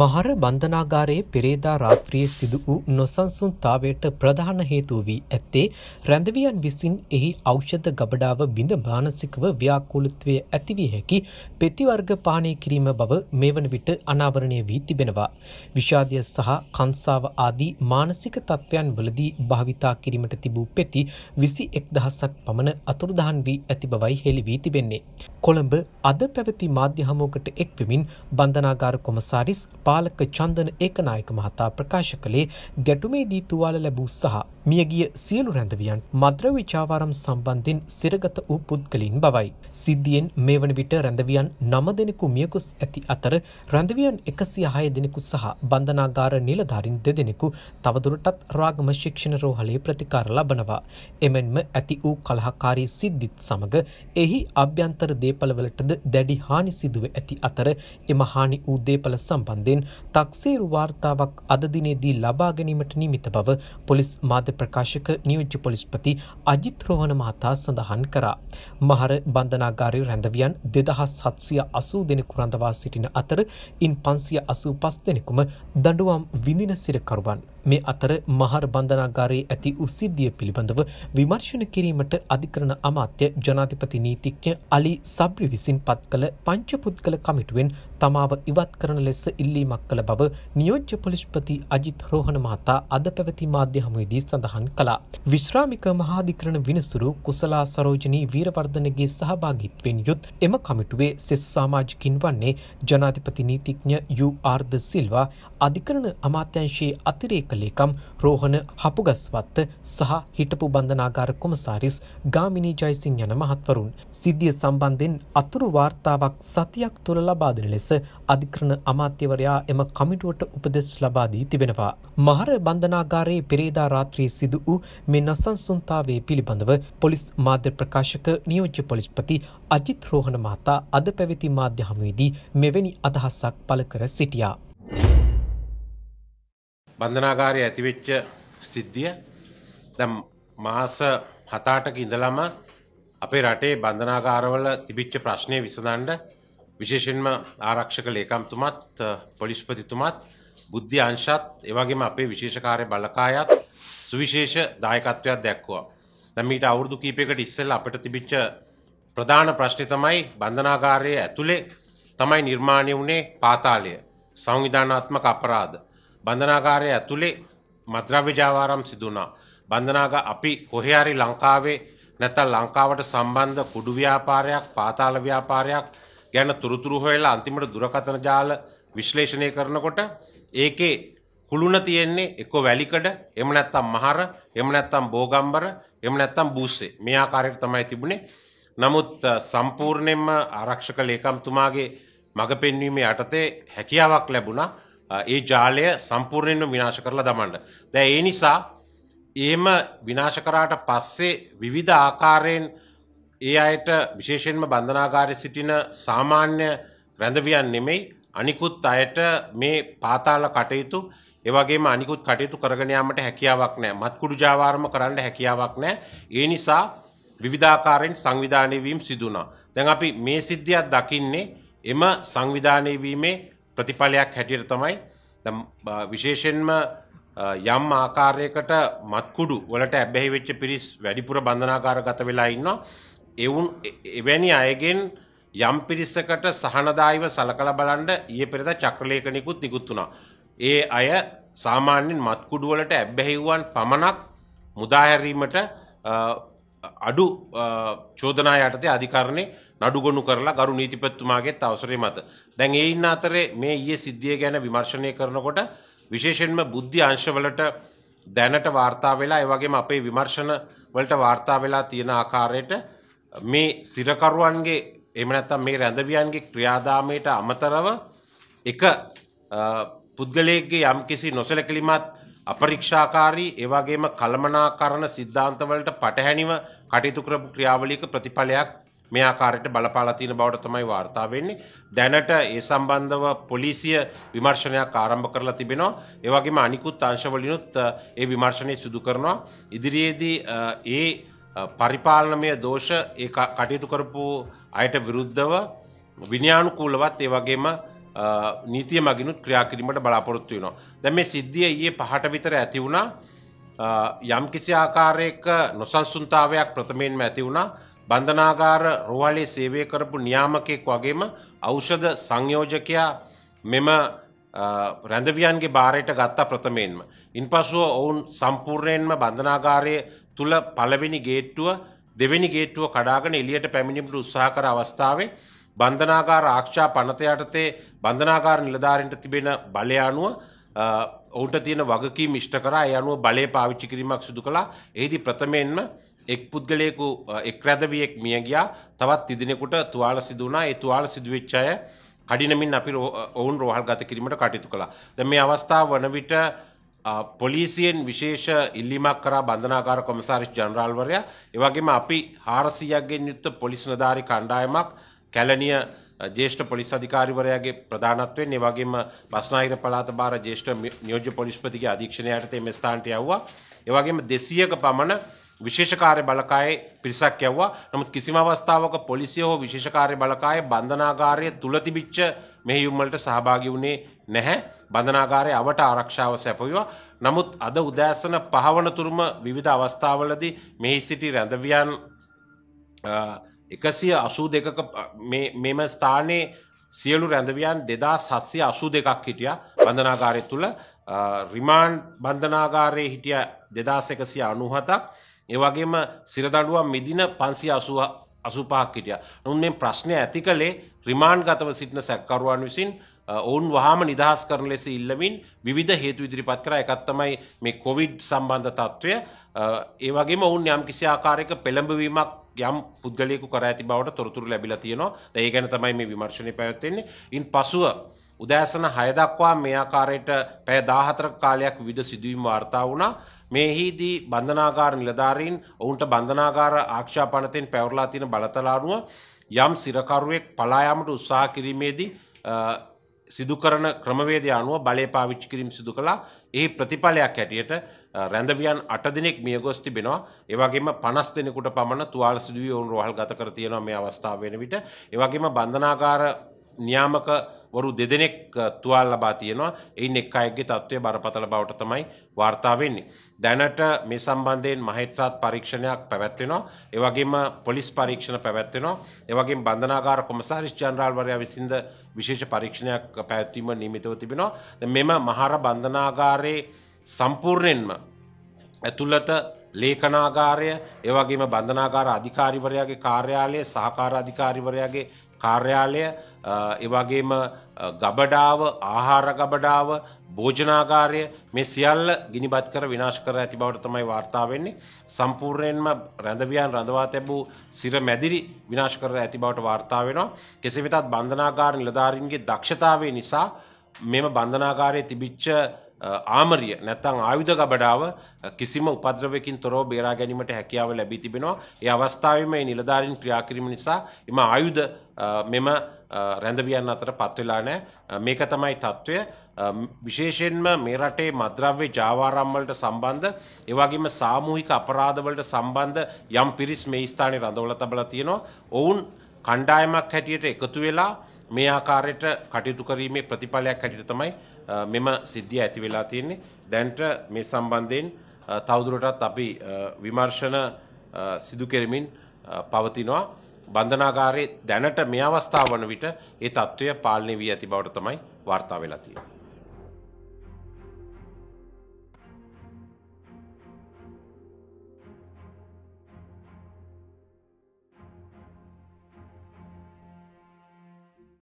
මහර බන්ධනාගාරයේ පෙරේදා රාත්‍රියේ සිදු වූ නොසන්සුන්තාවයට ප්‍රධාන හේතුව වී ඇත්තේ රැඳවියන් විසින් එහි ඖෂධ ගබඩාව බිඳ මානසිකව ව්‍යාකූලත්වය ඇතිවිය හැකි පෙතිවර්ග පානය කිරීම බව මේ වන විට අනාවරණය වී තිබෙනවා. විෂාදය සහ කංසාව ආදී මානසික තත්ත්වයන් වලදී භාවිතා කිරීමට තිබූ පෙති විසි එක් දහසක් පමණ අතුරුදහන් වී ඇති බවයි හෙළි වී තිබෙන්නේ. කොළඹ අද පැවති මාධ්‍ය හමුවකට එක්වමින් බන්ධනාගාර කොමසාරිස් පාලක චන්දන ඒකනායක මහතා ප්‍රකාශ කළේ ගැටුමේදී තුවාල ලැබූ සහ මියගිය සියලු රැඳවියන් මද්‍රව්‍ය චාවාරම් සම්බන්ධයෙන් සිරගත වූ පුද්ගලින් බවයි. සිද්ධියෙන් මේ වන විට රැඳවියන් නම දෙනෙකු මියකුස් ඇති අතර රැඳවියන් එකසිය හය දෙනෙකු සහ බන්ධනාගාර නිලධාරින් දෙදෙනෙකු තවදුරටත් රාගම ශික්ෂණ රෝහලේ ප්‍රතිකාර ලබනවා. එමෙන්ම ඇති වූ කලහකාරී සිද්ධිත් සමග එහි අභ්‍යන්තර දේපලවලටද දැඩි හානි සිදුව ඇති අතර එම හානි වූ දේපල සම්බන්ධය අතරින් තක්සේරු වාර්තාවක් අද දිනේදී ලබා ගැනීමට නිමිත බව පොලිස් මාධ්‍ය ප්‍රකාශක නියෝජ්‍ය පොලිස්පති අජිත් රෝහණ මහතා සඳහන් කරා. මහර බන්ධනාගාරයේ රැඳවියන් 2780 දෙනෙකු රඳවා සිටින අතර ඉන් 585 දෙනෙකුම දඬුවම් විඳින සිරකරුවන්. මේ අතර මහර බන්ධනාගාරයේ ඇති උසිද්ධිය පිළිබඳව විමර්ශන කිරීමට අධිකරණ අමාත්‍ය ජනාධිපති නීතිඥ අලි සබ්‍රි විසින් පත් කළ පංචපුද්ගල කමිටුවෙන් තමාව ඉවත් කරන ලෙස ඉල්ලීමක් කළ බව නියෝජ්‍ය පොලිස්පති අජිත් රෝහණ මහතා අද පැවති මාධ්‍ය හමුවේදී සඳහන් කළා. විශ්‍රාමික මහාධිකරණ විනිසුරු කුසලා සරෝජනී වීරවර්ධනගේ සහභාගිත්වයෙන් යුත් එම කමිටුවේ සෙස් සාමාජිකින් වන්නේ ජනාධිපති නීතිඥ යු ආර්ද සිල්වා අධිකරණ අමාත්‍යංශයේ අතිරේක කළේකම් රෝහණ හපුගස්වත්ත සහ හිටපු බන්ධනාගාර කොමසාරිස් ගාමිණී ජයසිං යන මහත්වරුන් සිද්ධිය සම්බන්ධයෙන් අතුරු වාර්තාවක් සතියක් තුළ ලබාදෙන ලෙස අධිකරණ අමාත්‍යවරයා එම කමිටුවට උපදෙස් ලබා දී තිබෙනවා. මහර බන්ධනාගාරයේ පෙරේදා රාත්‍රී සිදු වූ මේ නසන්සුන්තාවේ පිළිබඳව පොලිස් මාධ්‍ය ප්‍රකාශක නියෝජ්‍ය පොලිස්පති අජිත් රෝහණ මහතා අද පැවති මාධ්‍ය හමුවේදී මෙවැනි අදහසක් පළ කර සිටියා. බන්ධනාකාරය ඇතිවෙච්ච සිද්ධිය දැම් මාස හතාටක ඉඳලම අපේ රටේ බන්ධනාකාරවල තිබිච්ච ප්‍රශ්නය විසඳන්ඩ විශේෂෙන්ම ආරක්ෂක ලේකම්තුමත් පොලිස්පතිතුමත් බුද්ධි අංශත් එවගේම අපේ විශේෂකාරය බලකායත් සුවිශේෂ දායකත්වයක් දැක්වා. දැමීට අවුරදු කීපයකට ඉස්සෙල් අපට තිබිච්ච ප්‍රධාන ප්‍රශ්නය තමයි බන්ධනාකාරය ඇතුළේ තමයි නිර්මාණය වුණේ පාතාලය සංවිධානාත්මක අපරාධ. බන්ධනාකාරය ඇතුළේ මද්‍රව්‍යජාවාරම් සිදුනා. බන්ධනාග අපි කොහයාරි ලංකාවේ නැතල් ලංකාවට සම්බන්ධ කුඩු ව්‍යාපාරයක් පාතාල ව්‍යාපාරයක් ගැන තුරතුරු හොයලා අන්තිමට දුරකථන ජාල විශ්ලේෂණය කරනකොට ඒකේ කුළුණ තියෙන්නේ එක්ක වැලිකඩ එම නැත්තම් මහර එම නැත්තම් බෝගම්බර එම නැත්තම් බූස්සේ මේ ආකාරයට තමයි තිබුණේ නමුත් සම්පූර්ණයෙන්ම ආරක්ෂක ලේකම්තුමාගේ මඟ පෙන්වීමේ යටතේ හැකියාවක් ලැබුණා ඒ ජාලය සම්පූර්ණයෙන්ම විනාශ කරලා දමන්න. දැ ඒ නිසා ඒම විනාශ කරාට පස්සේ විවිධ ආකාරයෙන් ඒ අයට විශේෂෙන්ම බන්ධනාකාරය සිටින සාමාන්‍ය රැඳවියන් නෙමෙයි අනිකුත් අයට මේ පාතාල කටයුතු ඒවගේ අනිකුත් කටයුතු කරගනයාමට හැකියාවක් නෑ මත්කුඩු ජාවාර්ම කරන්න හැකියාවක් නෑ ඒ නිසා විවිධාකාරෙන් සංවිධානයවීම් සිදුනා. දැන් අපි මේ සිද්ධියත් දකින්නේ එම සංවිධානයවීමේ ප්‍රතිඵලයක් හැටියට තමයි විශේෂෙන්ම යම් ආකාරයකට මත්කුඩු වලට ඇබැහි වෙච්ච පිරිස් වැඩිපුර බඳනාකාර ගත වෙලා ඉන්නවා එවුන් එවැනි අයගෙන් යම් පිරිස්සකට සහනදායිව සලකල බලන්ඩ ඒ පෙරද චක්‍රලේකනිකුත් නිකුත් වුණා. ඒ අය සාමාන්‍යෙන් මත්කුඩුවලට ඇබ්බැහිවුවන් පමණක් මුදාහැරීමට අඩු චෝදනා යටතේ අධිකරණය නඩුගොනු කරලා ගරු නීතිපැත්තුමාගේත් අවසරය මත. දැන් ඒ ඉන්න අතරේ මේ ඊයේ සිද්ධිය ගැන විමර්ශනය කරනකොට විශේෂයෙන්ම බුද්ධි අංශවලට දැනට වාර්තා වෙලා ඒ වගේම අපේ විමර්ශන වලට වාර්තා වෙලා තියෙන ආකාරයට මේ සිරකරුවන්ගේ එහෙම නැත්නම් මේ රැඳවියන්ගේ ක්‍රියාදාමයට අමතරව එක පුද්ගලයෙක්ගේ යම්කිසි නොසලකලිමත් අපරීක්ෂාකාරී ඒ වගේම කළමනාකරන සිද්ධාන්තවලට පටහැනිව කටයුතු කරපු ක්‍රියාවලියක ප්‍රතිඵලයක් මේ ආකාරයට බලපාලා තියෙන බවට තමයි වාර්තා වෙන්නේ. දැනට ඒ සම්බන්ධව පොලිසිය විමර්ශනයක් ආරම්භ කරලා තිබෙනවා. ඒ වගේම අනිකුත් අංශවලිනුත් ඒ විමර්ශනය සිදු කරනවා. ඉදිරියේදී ඒ පරිපාලනමය දෝෂ ඒ කටයුතු කරපු අයට විරුද්ධව විනයානුකූලවත් ඒ වගේම නීතිය මගිනුත් ක්‍රියා කිරීමට බලාපොරොත්තු වෙනවා. දැන් මේ සිද්ධිය ඊයේ පහට විතර ඇති වුණා. යම් කිසි ආකාරයක නොසන්සුන්තාවයක් ප්‍රථමයෙන්ම ඇති වුණා. බන්ධනාගාර රුවලේ සේවය කරපු නියාමකෙක් වගේම ඖෂධ සංයෝජකයා මෙම රැඳවියන්ගේ භාරයට ගත්තා ප්‍රථමයෙන්ම. ඉන් පසුව ඔවුන් සම්පූර්ණයෙන්ම බන්ධනාගාරය තුළ පළවෙනි ගේට්ටුව දෙවැනි ගේට්ටුව කඩාගෙන එලියට පැමිණිමිට උත්සාහ කර අවස්ථාවේ බන්ධනාගාර ආක්ෂා පනතයටතේ බන්ධනාගාර නිලධාරන්ට තිබෙන බලය අනුව ඔවුන්ට තියෙන වගකී මිෂ්ට කරා යනුව බලය පාවිච්චි කිරීමක් සිදු කළා එහිදී ප්‍රථමයෙන්ම එක් පුද්ගලයෙකු එක් රැදවියෙක් මිය ගියා තවත් තිදිනෙකුට තුවාල සිදුවනා ඒ තුවාල සිදුවෙච්චය කඩිනමින් අපි ඔවුන් රෝහල් ගත කිරීමට කටයුතු කළා. දැන් මේ අවස්ථාව වන විට පොලිසියෙන් විශේෂ ඉල්ලීමක් කරා බන්ධනාගාර කොමසාරිස් ජනරාල්වරයා ඒ වගේම අපි 400ක්ගෙන් යුක්ත පොලිස් නිලධාරි කණ්ඩායමක් කැලණිය ජේෂ්ඨ පොලිස් අධිකාරිවරයාගේ ප්‍රධානත්වයෙන් ඒ වගේම බස්නාහිර පළාත බාර ජේෂ්ඨ නියෝජ්‍ය පොලිස්පතිගේ අධීක්ෂණය යටතේ මේ ස්ථානට යවුවා. ඒ වගේම 200ක පමණ විශේෂකාරය බලකාය පිරිසක් යැව්වා නමුත් කිසිම අවස්ථාවක පොලිසිය හෝ විශේෂකාරය බලකාය බන්ධනාගාරය තුළ තිබිච්ච මෙහියුම්වලට සහභාගි වුණේ නැහැ බඳනාගාරය අවට ආරක්ෂාව සැපයවා නමුත් අද උදෑසන පහවනතුරුම විවිධ අවස්ථාවලදී මෙහි සිටි රැඳවියන් එකසිය අසූ දෙක මෙම ස්ථානයේ සියලු රැඳවියන් දෙදා සස්්‍ය අසූ දෙකක් හිටිය බඳනාගාරය තුළ රිමාන්් බන්ධනාගාරයේ හිටිය දෙදස් එකසිය අනුහතක් ඒවගේම සිරදඩුවන් මිදින පන්සි අසුව අසුපාක් හිටිය. නොන්නේ ප්‍රශ්නය ඇති කළේ රිමාන්් ගතව සිටින සැක්කරුවන් විසින් ඔවුන් වහම නිදහස් කරන ලෙස ඉල්ලමින් විධ හේතු ඉදිරිපත් කර එකත්තමයි මේ කොවිඩ් සම්බන්ධ තත්ත්වය ඒවගේම ඔවුන් යම් කිසි ආකාරයක පෙළඹවීමක් යම් පුද්ගලයකු කර ඇති බවට තොරතුරු ලැබිලා තියෙනවා ඒ ගැන තමයි මේ විමර්ශණය පැවැත්වෙන්නේ ඉන් පසුව උදෑසන හයදක්වා මේ ආකාරයට පැය දාහතර කාලයක් විද සිදුවීම් වාර්තා වුණා මෙහිදී බන්ධනාගාර නිලධාරීන් ඔවුන්ට බන්ධනාගාර ආක්ෂාපනතෙන් පැවරලා තියෙන බලතලාරුව යම් සිරකරුවෙක් පලායාමට උත්සාහ කිරීමේදී සිදුකරන ක්‍රමවේදය අනුව බලය පාවිච්චි කිරීම සිදු කළා ඒ ප්‍රතිඵලයක් හැටියට රැඳවියන් අට දෙනෙක් මිය ගොස් තිබෙනවා ඒවගේම පනස් දෙනෙකුට පමණ තුවාල සිදුවී ඔවුන් රෝහල් ගත කර තියෙනවා මේ අවස්ථාව වෙන විට ඒවගේම බන්ධනාකාර නියාමක වරු දෙදෙනෙක් තුවාල් ලබා තියෙනවා එයින් එක් අයෙක්ගේ තත්ත්වය බරපතල බවට තමයි වාර්තා වෙන්නේ. දැනට මේ සම්බන්ධයෙන් මහේත්‍රාත් පරීක්ෂණයක් පැවැත්වෙනවා. ඒ වගේම පොලිස් පරීක්ෂණ පැවැත්වෙනවා. ඒ වගේම බන්ධනාගාර කොමසාරිස් ජනරාල්වරයා විසින්ද විශේෂ පරීක්ෂණයක් පැවැත්වීම නියමිතව තිබෙනවා. මෙම මහර බන්ධනාගාරයේ සම්පූර්ණයෙන්ම ඇතුළත ලේකනාගාරය ඒවගේම බඳනාගාර අධිකාරිවරයාගේ කාර්යාලය සහකාර අධිකාරිවරයාගේ කාර්යාලය එවගේම ගබඩාව ආහාර ගබඩාව භෝජනාගාරය මේ සියල්ල ගිනිබත් කර විනාශ කර ඇති බවට තමයි වාර්තාාවවෙන්නේ සම්පූර්ණයෙන්ම රැඳවියන් රඳවා තැබූ සිර මැදිරි විනාශ කර ඇති බවට වාර්තාාවෙනවා කෙසේ වෙතත් බන්ධනාගාර නිලධාරීන්ගේ දක්ෂතාවේ නිසා මෙම බන්ධනාගාරය තිබිච්ච ආමරිය නැත්තං ආයුධ ගබඩාව කිසිම උපද්‍රවකින් තොරෝ බේරා ගැනීමට හැකියාව ලැබී තිබෙනවා ඒ අවස්ථාවම මේ නිලධාරින් ක්‍රියාකිරීම නිසා එම ආයුධ මෙම රැඳවියන් අතර පත්වෙලා නෑ මේක තමයි තත්ත්වය විශේෂයෙන්ම මේ රටේ මද්‍රව්‍ය ජාවාරම්වලට සම්බන්ධ ඒවගේම සාමූහික අපරාධවලට සම්බන්ධ යම් පිරිස් මේ ස්ථානය රඳවල තබල තියෙනවා ඔවුන් කණ්ඩායමක් හැටියට එකතු වෙලා මේ ආකාරයට කටයුතු කරීමේ ප්‍රතිඵලයක් හැටියට තමයි මෙම සිද්ධිය ඇති වෙලා තියෙන්නේ දැන්ට මේ සම්බන්ධයෙන් තවදුරටත් අපි විමර්ශන සිදු කෙරමින් පවතිනවා බන්ධනාගාරයේ දැනට මේ අවස්ථාව වන විට ඒ තත්ත්වය පාලනය වී ඇති බවට තමයි වාර්තා වෙලා තියෙන්නේ